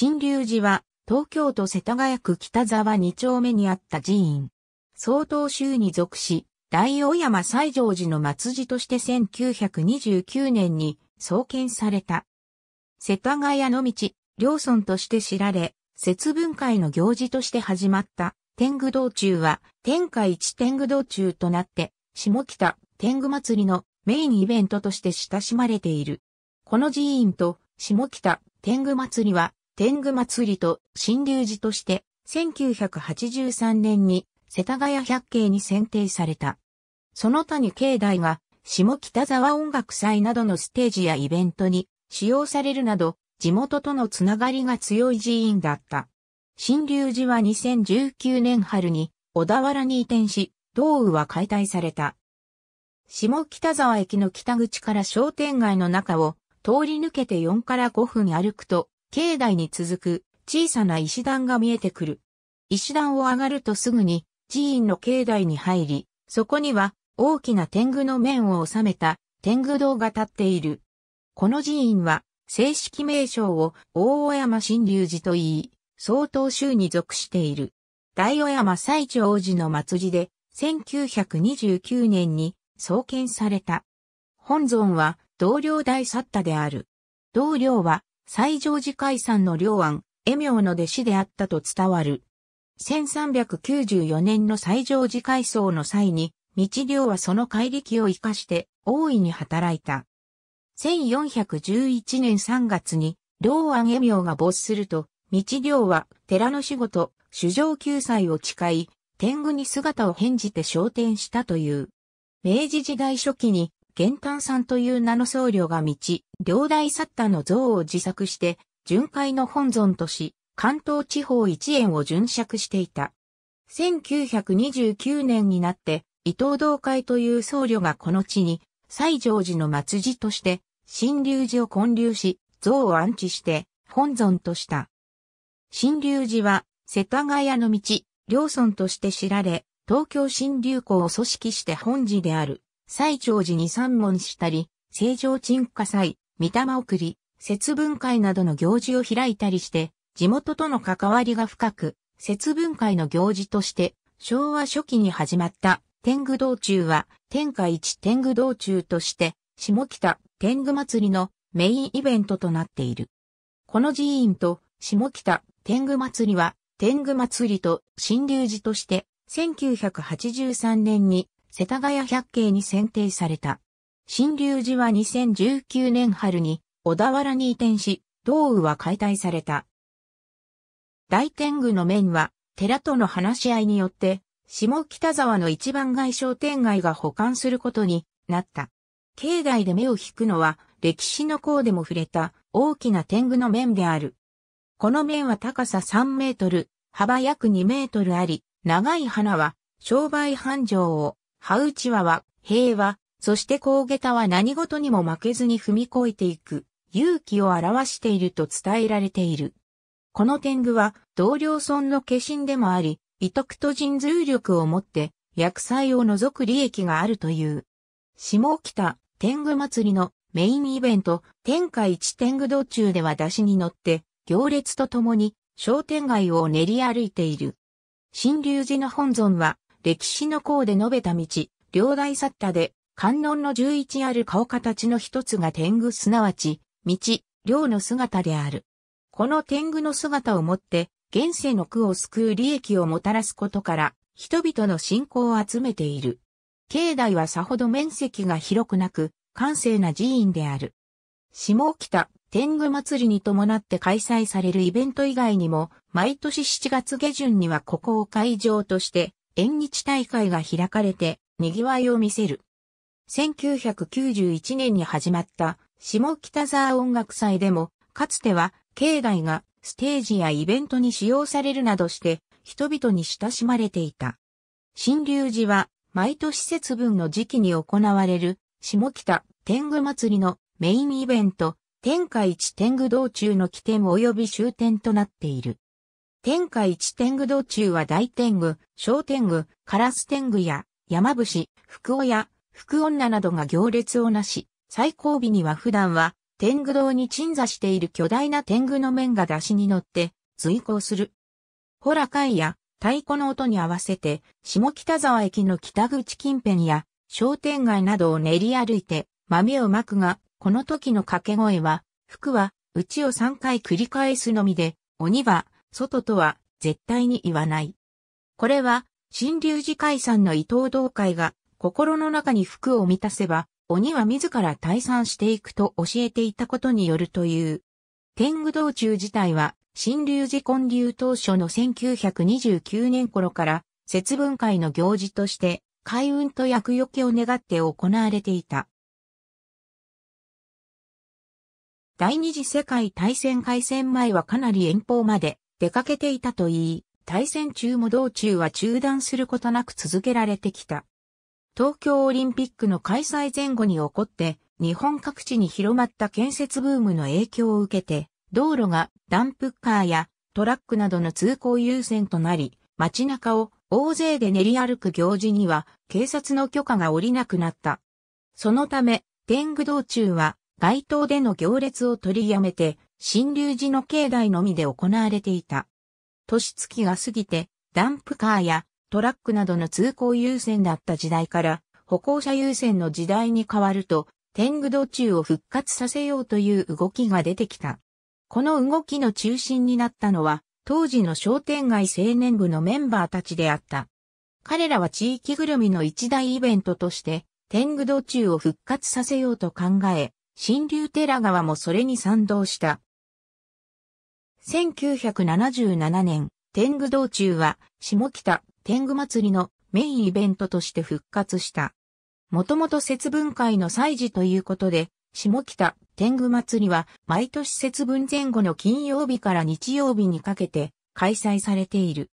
新龍寺は、東京都世田谷区北沢2丁目にあった寺院。総統州に属し、大尾山西条寺の末寺として1929年に創建された。世田谷の道、両村として知られ、節分会の行事として始まった天狗道中は天下一天狗道中となって、下北天狗祭りのメインイベントとして親しまれている。この寺院と下北天狗祭りは天狗祭りと新龍寺として、1983年に世田谷百景に選定された。その他に境内が、下北沢音楽祭などのステージやイベントに使用されるなど、地元とのつながりが強い寺院だった。新龍寺は2019年春に小田原に移転し、道雨は解体された。下北沢駅の北口から商店街の中を通り抜けて4から5分歩くと境内に続く小さな石段が見えてくる。石段を上がるとすぐに寺院の境内に入り、そこには大きな天狗の面を収めた天狗堂が立っている。この寺院は正式名称を大尾山新龍寺と言い、総統州に属している。大尾山最長寺の末寺で1929年に創建された。本尊は同僚大サッタである。同僚は最上寺海山の両安、恵明の弟子であったと伝わる。1394年の最上寺改装の際に、道良はその怪力を活かして大いに働いた。1411年3月に、両安恵明が没すると、道良は寺の仕事、主上救済を誓い、天狗に姿を変じて昇天したという。明治時代初期に玄丹さんという名の僧侶が道、両大サッタの像を自作して、巡回の本尊とし、関東地方一円を巡借していた。1929年になって、伊藤道会という僧侶がこの地に、西条寺の末寺として、新龍寺を建立し、像を安置して、本尊とした。新龍寺は、世田谷の道、両村として知られ、東京新流行を組織して本寺である。最長寺に三門したり、成城鎮火祭、御霊送り、節分会などの行事を開いたりして、地元との関わりが深く、節分会の行事として、昭和初期に始まった天狗道中は、天下一天狗道中として、下北天狗祭りのメインイベントとなっている。この寺院と下北天狗祭りは、天狗祭りと新龍寺として、1983年に世田谷百景に選定された。新龍寺は2019年春に小田原に移転し、道具は解体された。大天狗の面は、寺との話し合いによって、下北沢の一番外商店街が保管することになった。境内で目を引くのは、歴史の項でも触れた大きな天狗の面である。この面は高さ3メートル、幅約2メートルあり、長い花は商売繁盛をハウチワは、平和、そして高下駄は何事にも負けずに踏み越えていく、勇気を表していると伝えられている。この天狗は、同僚村の化身でもあり、威徳と人通力をもって、薬剤を除く利益があるという。下北、天狗祭りのメインイベント、天下一天狗道中では出汁に乗って、行列とともに商店街を練り歩いている。新龍寺の本尊は、歴史の項で述べた道、両大去ったで、観音の十一ある顔形の一つが天狗すなわち、道、両の姿である。この天狗の姿をもって、現世の苦を救う利益をもたらすことから、人々の信仰を集めている。境内はさほど面積が広くなく、閑静な寺院である。下北天狗祭りに伴って開催されるイベント以外にも、毎年7月下旬にはここを会場として、縁日大会が開かれて賑わいを見せる。1991年に始まった下北沢音楽祭でも、かつては境内がステージやイベントに使用されるなどして人々に親しまれていた。新龍寺は毎年節分の時期に行われる下北天狗祭りのメインイベント天下一天狗道中の起点及び終点となっている。天下一天狗道中は大天狗、小天狗、カラス天狗や山伏、福親、福女などが行列をなし、最後尾には普段は天狗堂に鎮座している巨大な天狗の面が出しに乗って随行する。ほらかいや太鼓の音に合わせて下北沢駅の北口近辺や商店街などを練り歩いて豆をまくが、この時の掛け声は、福は、うちを3回繰り返すのみで、鬼は、外とは絶対に言わない。これは、新龍寺解散の伊藤道会が、心の中に服を満たせば、鬼は自ら退散していくと教えていたことによるという。天狗道中自体は、新龍寺建立当初の1929年頃から、節分会の行事として、開運と厄除けを願って行われていた。第二次世界大戦開戦前はかなり遠方まで出かけていたといい、対戦中も道中は中断することなく続けられてきた。東京オリンピックの開催前後に起こって、日本各地に広まった建設ブームの影響を受けて、道路がダンプカーやトラックなどの通行優先となり、街中を大勢で練り歩く行事には警察の許可が下りなくなった。そのため、天狗道中は街頭での行列を取りやめて新龍寺の境内のみで行われていた。年月が過ぎて、ダンプカーやトラックなどの通行優先だった時代から、歩行者優先の時代に変わると、天狗道中を復活させようという動きが出てきた。この動きの中心になったのは、当時の商店街青年部のメンバーたちであった。彼らは地域ぐるみの一大イベントとして、天狗道中を復活させようと考え、新竜寺川もそれに賛同した。1977年、天狗道中は、下北天狗祭りのメインイベントとして復活した。もともと節分会の祭事ということで、下北天狗祭りは毎年節分前後の金曜日から日曜日にかけて開催されている。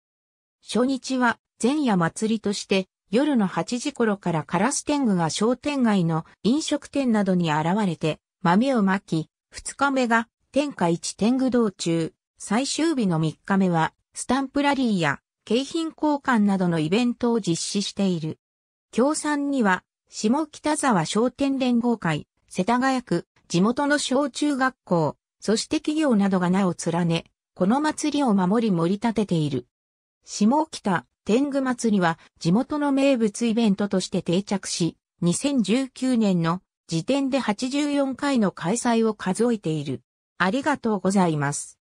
初日は前夜祭りとして夜の8時頃からカラス天狗が商店街の飲食店などに現れて豆をまき、二日目が天下一天狗道中、最終日の3日目は、スタンプラリーや景品交換などのイベントを実施している。協賛には、下北沢商店連合会、世田谷区、地元の小中学校、そして企業などが名を連ね、この祭りを守り盛り立てている。下北天狗祭りは地元の名物イベントとして定着し、2019年の時点で84回の開催を数えている。ありがとうございます。